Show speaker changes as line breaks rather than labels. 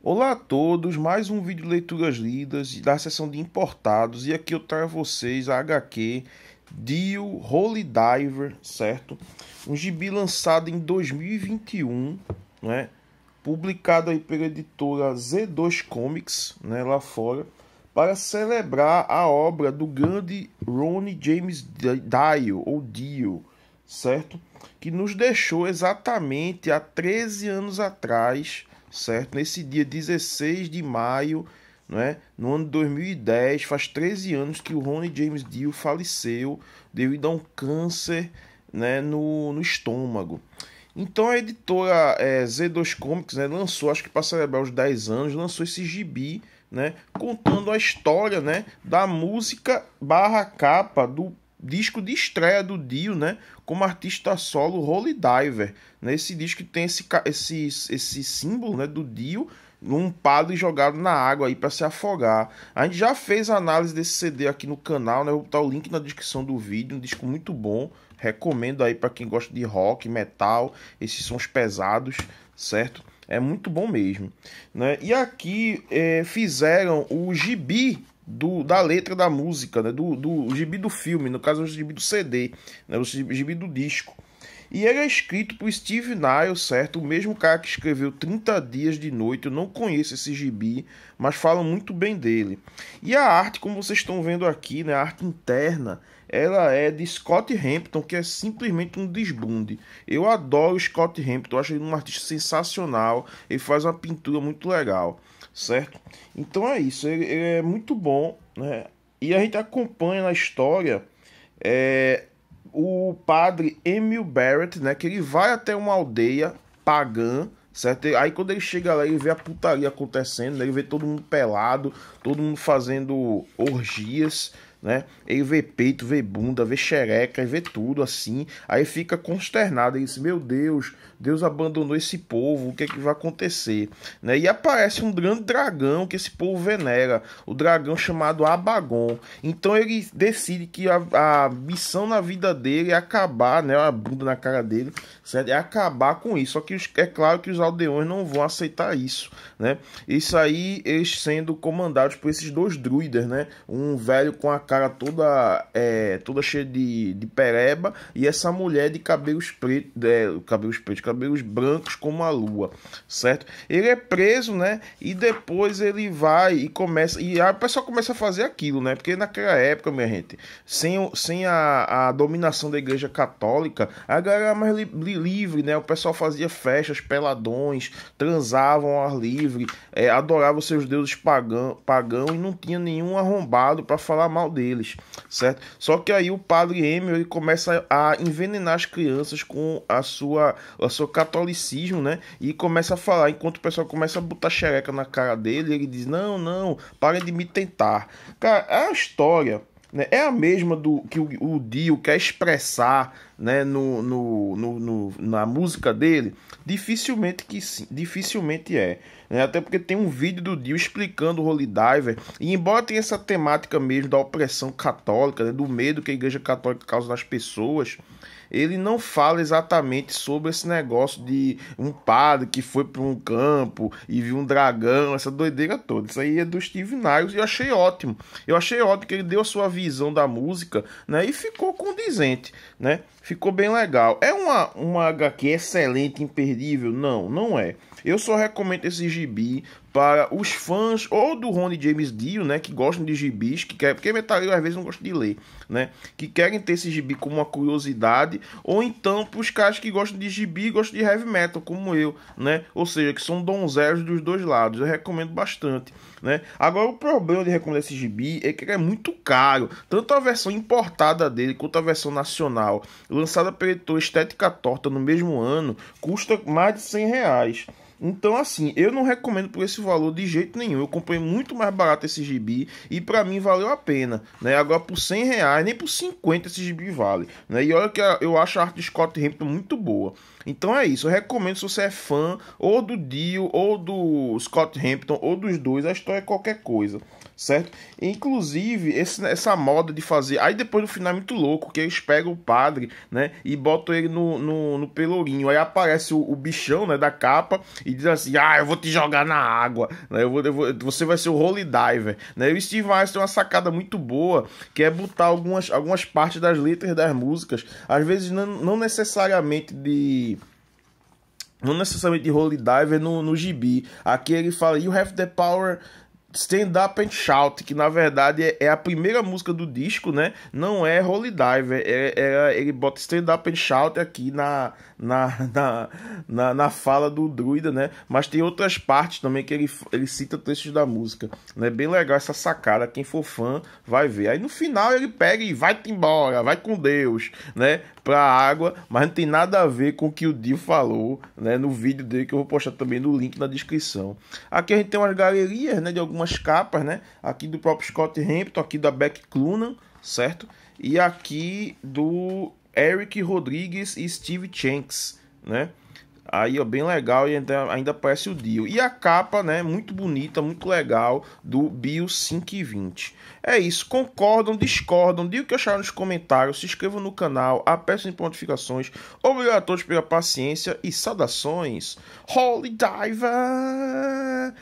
Olá a todos, mais um vídeo de leituras lidas da seção de importados e aqui eu trago a vocês a HQ Deal Holy Diver, certo? Um gibi lançado em 2021, né? Publicado aí pela editora Z2 Comics, né, lá fora, para celebrar a obra do grande Ronnie James Dio ou Dio, certo? Que nos deixou exatamente há 13 anos atrás certo? Nesse dia 16 de maio, né, no ano de 2010, faz 13 anos que o Ronnie James Dio faleceu devido a um câncer né, no, no estômago. Então a editora é, eh, Z2 Comics né, lançou, acho que para celebrar os 10 anos, lançou esse gibi né, contando a história né, da música barra capa do disco de estreia do Dio, né? Como artista solo, Holy Diver. Né? Esse disco tem esse, esse, esse símbolo né, do Dio num padre jogado na água aí para se afogar. A gente já fez a análise desse CD aqui no canal, né? Vou botar o link na descrição do vídeo, um disco muito bom. Recomendo aí para quem gosta de rock, metal, esses sons pesados, certo? É muito bom mesmo, né? E aqui é, fizeram o Gibi do, da letra da música, né? do, do gibi do filme, no caso, o gibi do CD, né? o gibi do disco. E ele é escrito por Steve Niles, certo? O mesmo cara que escreveu 30 Dias de Noite. Eu não conheço esse gibi, mas falam muito bem dele. E a arte, como vocês estão vendo aqui, né? a arte interna, ela é de Scott Hampton, que é simplesmente um desbunde. Eu adoro Scott Hampton, acho ele um artista sensacional. Ele faz uma pintura muito legal certo? Então é isso, ele, ele é muito bom, né? E a gente acompanha na história é, o padre Emil Barrett, né? Que ele vai até uma aldeia pagã, certo? Aí quando ele chega lá, ele vê a putaria acontecendo, né? ele vê todo mundo pelado, todo mundo fazendo orgias, né? Ele vê peito, vê bunda, vê xereca, vê tudo assim. Aí fica consternado. e diz: Meu Deus, Deus abandonou esse povo, o que é que vai acontecer? Né? E aparece um grande dragão que esse povo venera, o dragão chamado Abagon. Então ele decide que a, a missão na vida dele é acabar, né? A bunda na cara dele, certo? É acabar com isso. Só que é claro que os aldeões não vão aceitar isso, né? Isso aí, eles sendo comandados por esses dois druidas, né? Um velho com a cara toda é, toda cheia de, de pereba e essa mulher de cabelos pretos, é, cabelos pretos, cabelos brancos como a lua, certo? Ele é preso, né? E depois ele vai e começa e a pessoa começa a fazer aquilo, né? Porque naquela época, minha gente, sem, sem a, a dominação da igreja católica, a galera era mais li, li, livre, né? O pessoal fazia festas, peladões, transavam ao ar livre, é, adorava seus deuses pagão, pagão e não tinha nenhum arrombado para falar mal deles, certo? Só que aí o padre emil ele começa a envenenar as crianças com a sua, o seu catolicismo, né? E começa a falar, enquanto o pessoal começa a botar xereca na cara dele, ele diz: Não, não, para de me tentar. Cara, a história né, é a mesma do que o, o Dio quer expressar né, no, no, no, no, na música dele, dificilmente que sim, dificilmente é. Né? Até porque tem um vídeo do Dio explicando o Holy Diver, e embora tenha essa temática mesmo da opressão católica, né, do medo que a igreja católica causa nas pessoas, ele não fala exatamente sobre esse negócio de um padre que foi para um campo e viu um dragão, essa doideira toda. Isso aí é do Steve Niles e eu achei ótimo. Eu achei ótimo que ele deu a sua visão da música, né, e ficou condizente, né? Ficou bem legal. É uma, uma HQ excelente, imperdível? Não, não é. Eu só recomendo esse gibi para os fãs ou do Ronnie James Dio, né, que gostam de gibis, que quer, porque metaleiro às vezes não gosta de ler, né, que querem ter esse gibi como uma curiosidade, ou então para os caras que gostam de gibi e gostam de heavy metal, como eu, né, ou seja, que são donzelos dos dois lados, eu recomendo bastante, né. Agora, o problema de recomendar esse gibi é que ele é muito caro, tanto a versão importada dele quanto a versão nacional, lançada pela editora Estética Torta no mesmo ano, custa mais de 100 reais. Então, assim, eu não recomendo por esse valor de jeito nenhum. Eu comprei muito mais barato esse gibi e para mim valeu a pena, né? Agora por 100 reais, nem por 50 esse gibi vale, né? E olha que eu acho a arte de Scott Hampton muito boa. Então é isso, eu recomendo se você é fã ou do Dio, ou do Scott Hampton, ou dos dois, a história é qualquer coisa certo? Inclusive, esse, essa moda de fazer. Aí depois no final é muito louco, que eles pegam o padre, né? E botam ele no, no, no pelourinho. Aí aparece o, o, bichão, né? Da capa e diz assim: Ah, eu vou te jogar na água, né? Eu vou, eu vou você vai ser o Holy Diver, né? E o Steve Myers tem uma sacada muito boa, que é botar algumas, algumas partes das letras das músicas, às vezes não, não necessariamente de não necessariamente de Holy Diver no, no gibi. Aqui ele fala, You have the power Stand Up and Shout, que na verdade é, é a primeira música do disco, né? Não é Holy Diver, é, é, é, ele bota Stand Up and Shout aqui na, na, na, na, na fala do druida, né? Mas tem outras partes também que ele, ele cita textos da música, né? Bem legal essa sacada, quem for fã vai ver. Aí no final ele pega e vai embora, vai com Deus, né? Pra água, mas não tem nada a ver com o que o Dio falou, né? No vídeo dele que eu vou postar também no link na descrição. Aqui a gente tem umas galerias, né? De alguns algumas capas, né? Aqui do próprio Scott Hampton, aqui da Beck Clunan, certo? E aqui do Eric Rodrigues e Steve Chanks, né? Aí, ó, bem legal e ainda, ainda parece o Dio. E a capa, né, muito bonita, muito legal, do Bio 520. É isso, concordam, discordam, digam o que acharam nos comentários, se inscrevam no canal, apertem notificações. Obrigado a todos pela paciência e saudações. Holy Diver!